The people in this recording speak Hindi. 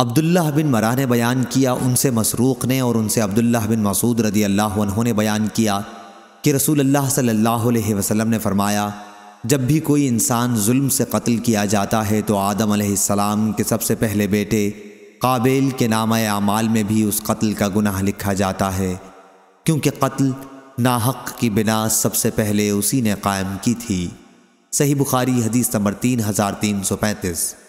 अब्दुल्लाह बिन मरा ने बयान किया उनसे मसरूक़ ने और उनसे अब्दुल्लाह बिन मसूद रदी अल्लाह ने बयान किया कि रसूल अल्लाह सल्लल्लाहु अलैहि वसल्लम ने फरमाया जब भी कोई इंसान जुल्म से कत्ल किया जाता है तो आदम आसमाम के सबसे पहले बेटे काबिल के नाम आमाल में भी उस कत्ल का गुनाह लिखा जाता है क्योंकि कत्ल नाहक की बिना सबसे पहले उसी ने कायम की थी सही बुखारी हदीस नंबर तीन हज़ार तीन सौ पैंतीस